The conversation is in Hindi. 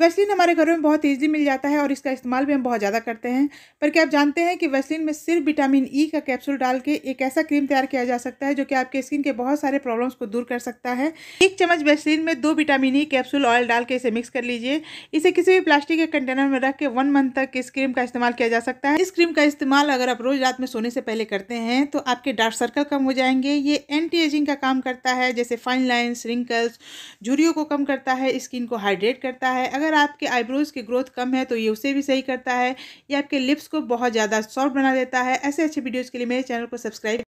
वैसलीन हमारे घरों में बहुत ईजिली मिल जाता है और इसका इस्तेमाल भी हम बहुत ज़्यादा करते हैं पर क्या आप जानते हैं कि वैसलीन में सिर्फ विटामिन ई e का कैप्सूल डाल के एक ऐसा क्रीम तैयार किया जा सकता है जो कि आपके स्किन के बहुत सारे प्रॉब्लम्स को दूर कर सकता है एक चम्मच वैसलीन में दो vitamin E e capsule oil डाल के इसे मिक्स कर लीजिए इसे किसी भी प्लास्टिक के कंटेनर में रख के वन मंथ तक इस क्रीम का इस्तेमाल किया जा सकता है इस क्रीम का इस्तेमाल अगर आप रोज रात में सोने से पहले करते हैं तो आपके डार्क सर्कल कम हो जाएंगे ये एंटी एजिंग का काम करता है जैसे फाइन लाइन्स रिंकल्स झुरियों को कम करता है स्किन को हाइड्रेट करता है अगर अगर आपके आईब्रोज़ की ग्रोथ कम है तो ये उसे भी सही करता है ये आपके लिप्स को बहुत ज़्यादा सॉफ्ट बना देता है ऐसे अच्छे वीडियोज़ के लिए मेरे चैनल को सब्सक्राइब